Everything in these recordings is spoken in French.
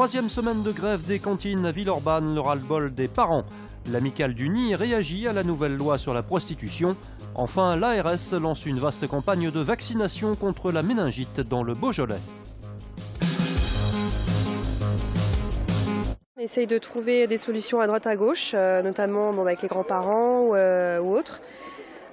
Troisième semaine de grève des cantines à Villeurbanne, le ras-le-bol des parents. L'amicale du Nid réagit à la nouvelle loi sur la prostitution. Enfin, l'ARS lance une vaste campagne de vaccination contre la méningite dans le Beaujolais. On essaye de trouver des solutions à droite à gauche, euh, notamment avec les grands-parents euh, ou, autres.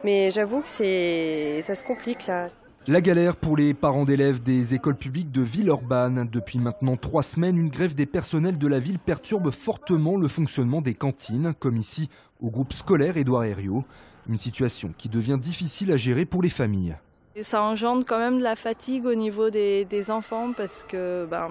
Mais j'avoue que ça se complique là. La galère pour les parents d'élèves des écoles publiques de Villeurbanne. Depuis maintenant trois semaines, une grève des personnels de la ville perturbe fortement le fonctionnement des cantines, comme ici au groupe scolaire Édouard Herriot. Une situation qui devient difficile à gérer pour les familles. Et ça engendre quand même de la fatigue au niveau des, enfants parce que ben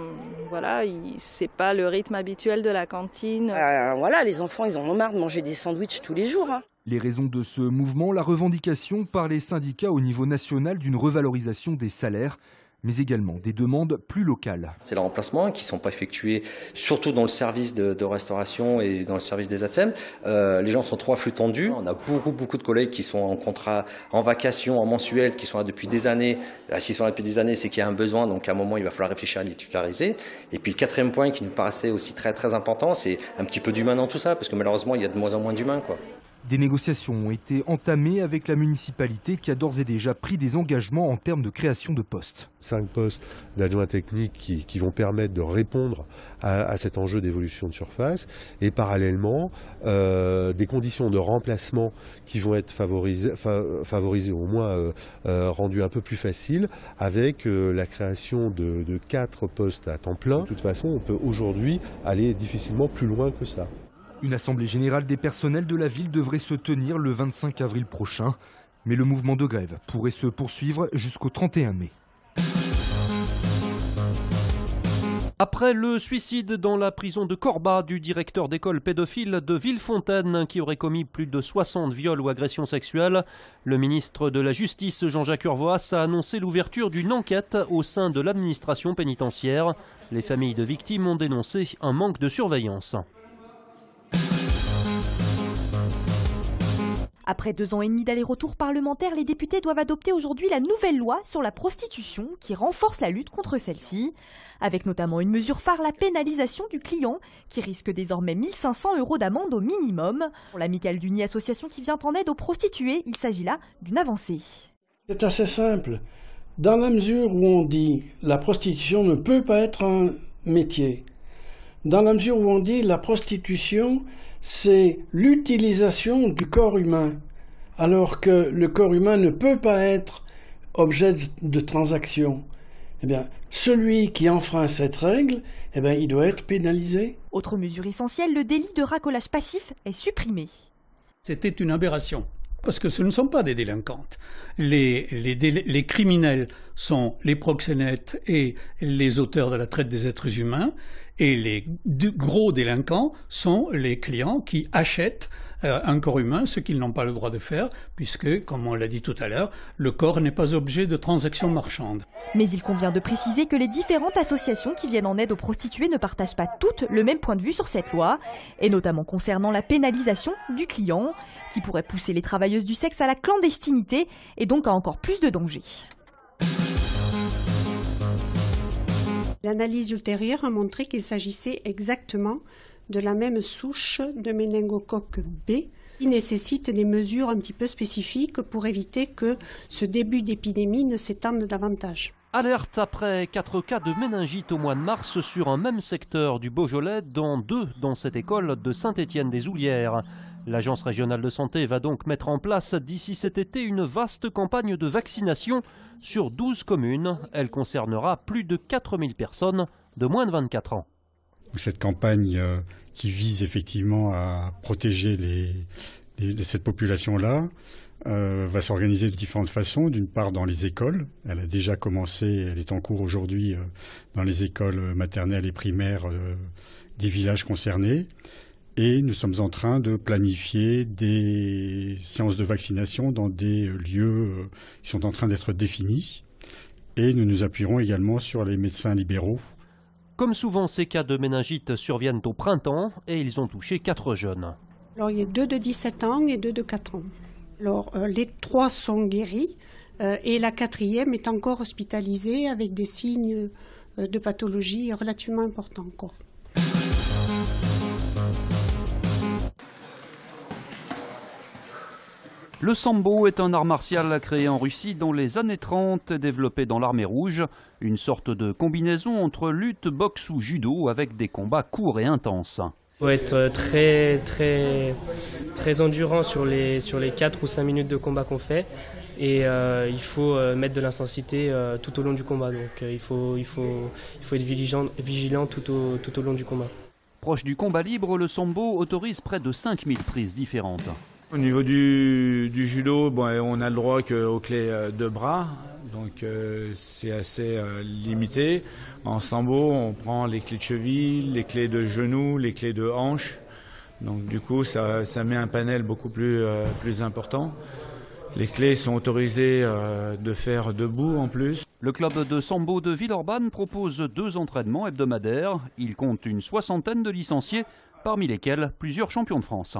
voilà, c'est pas le rythme habituel de la cantine. Euh, voilà, les enfants ils en ont marre de manger des sandwichs tous les jours. Hein. Les raisons de ce mouvement, la revendication par les syndicats au niveau national d'une revalorisation des salaires mais également des demandes plus locales. C'est le remplacement qui ne sont pas effectués, surtout dans le service de, restauration et dans le service des ATSEM. Euh, les gens sont trois flux tendus. On a beaucoup, beaucoup de collègues qui sont en contrat, en vacation, en mensuel, qui sont là depuis des années. S'ils sont là depuis des années, c'est qu'il y a un besoin, donc à un moment, il va falloir réfléchir à les titulariser. Et puis le quatrième point qui nous paraissait aussi très, très important, c'est un petit peu d'humain dans tout ça, parce que malheureusement, il y a de moins en moins d'humains. Des négociations ont été entamées avec la municipalité qui a d'ores et déjà pris des engagements en termes de création de postes. Cinq postes d'adjoints techniques qui, vont permettre de répondre à, cet enjeu d'évolution de surface et parallèlement euh, des conditions de remplacement qui vont être favorisées, au moins euh, euh, rendues un peu plus faciles avec la création de, de quatre postes à temps plein. De toute façon, on peut aujourd'hui aller difficilement plus loin que ça. Une assemblée générale des personnels de la ville devrait se tenir le 25 avril prochain, mais le mouvement de grève pourrait se poursuivre jusqu'au 31 mai. Après le suicide dans la prison de Corba du directeur d'école pédophile de Villefontaine qui aurait commis plus de 60 viols ou agressions sexuelles, le ministre de la Justice Jean-Jacques Urvoas a annoncé l'ouverture d'une enquête au sein de l'administration pénitentiaire. Les familles de victimes ont dénoncé un manque de surveillance. Après deux ans et demi d'aller-retour parlementaire, les députés doivent adopter aujourd'hui la nouvelle loi sur la prostitution qui renforce la lutte contre celle-ci, avec notamment une mesure phare, la pénalisation du client, qui risque désormais 1500 euros d'amende au minimum. Pour l'amicale d'unie Association qui vient en aide aux prostituées, il s'agit là d'une avancée. C'est assez simple. Dans la mesure où on dit la prostitution ne peut pas être un métier, dans la mesure où on dit la prostitution c'est l'utilisation du corps humain, alors que le corps humain ne peut pas être objet de transaction. Eh bien, celui qui enfreint cette règle, eh il doit être pénalisé. Autre mesure essentielle, le délit de racolage passif est supprimé. C'était une aberration, parce que ce ne sont pas des délinquantes. les criminels sont les proxénètes et les auteurs de la traite des êtres humains, et les gros délinquants sont les clients qui achètent euh, un corps humain, ce qu'ils n'ont pas le droit de faire, puisque, comme on l'a dit tout à l'heure, le corps n'est pas objet de transactions marchandes. Mais il convient de préciser que les différentes associations qui viennent en aide aux prostituées ne partagent pas toutes le même point de vue sur cette loi, et notamment concernant la pénalisation du client, qui pourrait pousser les travailleuses du sexe à la clandestinité et donc à encore plus de dangers. L'analyse ultérieure a montré qu'il s'agissait exactement de la même souche de méningocoque B qui nécessite des mesures un petit peu spécifiques pour éviter que ce début d'épidémie ne s'étende davantage. Alerte après 4 cas de méningite au mois de mars sur un même secteur du Beaujolais, dont deux dans cette école de Saint-Étienne-des-Oulières. L'Agence régionale de santé va donc mettre en place d'ici cet été une vaste campagne de vaccination sur 12 communes. Elle concernera plus de 4000 personnes de moins de 24 ans. Cette campagne euh, qui vise effectivement à protéger cette population-là euh, va s'organiser de différentes façons. D'une part, dans les écoles. Elle a déjà commencé, elle est en cours aujourd'hui euh, dans les écoles maternelles et primaires des villages concernés. Et nous sommes en train de planifier des séances de vaccination dans des lieux euh, qui sont en train d'être définis. Et nous nous appuierons également sur les médecins libéraux. Comme souvent, ces cas de méningite surviennent au printemps et ils ont touché quatre jeunes. Alors, il y a deux de 17 ans et deux de 4 ans. Alors, euh, les trois sont guéris euh, et la quatrième est encore hospitalisée avec des signes de pathologie relativement importants encore. Le sambo est un art martial créé en Russie dans les années 30, développé dans l'armée rouge, une sorte de combinaison entre lutte, boxe ou judo avec des combats courts et intenses. Il faut être euh, très, très, très endurant sur les, sur les 4 ou 5 minutes de combat qu'on fait et euh, il faut euh, mettre de l'intensité tout au long du combat. Donc il, faut, il, faut, il faut être vigilant, vigilant tout, tout au long du combat. Proche du combat libre, le Sambo autorise près de 5000 prises différentes. Au niveau du, judo, eh, on a le droit qu'aux clés euh, de bras, donc euh, c'est assez euh, limité. En sambo, on prend les clés de cheville, les clés de genoux, les clés de hanche. Donc du coup, ça, met un panel beaucoup plus important. Les clés sont autorisées de faire debout en plus. Le club de Sambo de Villeurbanne propose deux entraînements hebdomadaires. Il compte une soixantaine de licenciés, parmi lesquels plusieurs champions de France.